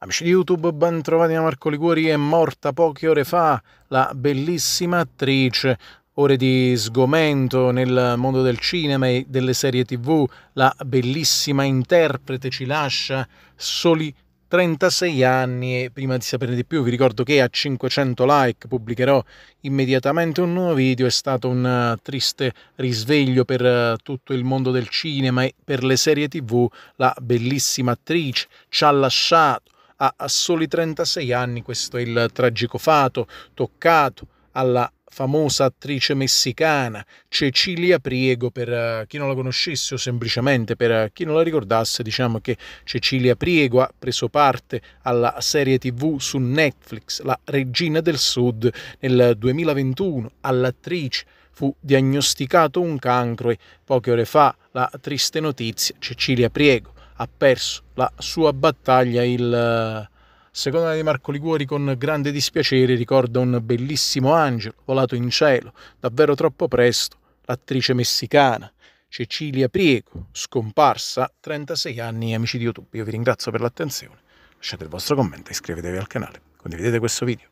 Amici di YouTube, ben trovati da Marco Liguori. È morta poche ore fa la bellissima attrice. Ore di sgomento nel mondo del cinema e delle serie TV. La bellissima interprete ci lascia soli 36 anni e prima di sapere di più vi ricordo che a 500 like pubblicherò immediatamente un nuovo video, è stato un eh, triste risveglio per eh, tutto il mondo del cinema e per le serie tv, la bellissima attrice ci ha lasciato ha soli 36 anni, questo è il tragico fato, toccato alla famosa attrice messicana Cecilia Priego, per eh, chi non la conoscesse o semplicemente per eh, chi non la ricordasse, diciamo che Cecilia Priego ha preso parte alla serie tv su Netflix, La Regina del Sud, nel 2021 all'attrice fu diagnosticato un cancro e poche ore fa la triste notizia Cecilia Priego ha perso la sua battaglia il eh, secondo di Marco Liguori con grande dispiacere ricorda un bellissimo angelo volato in cielo davvero troppo presto l'attrice messicana Cecilia Priego scomparsa 36 anni amici di YouTube io vi ringrazio per l'attenzione lasciate il vostro commento iscrivetevi al canale condividete questo video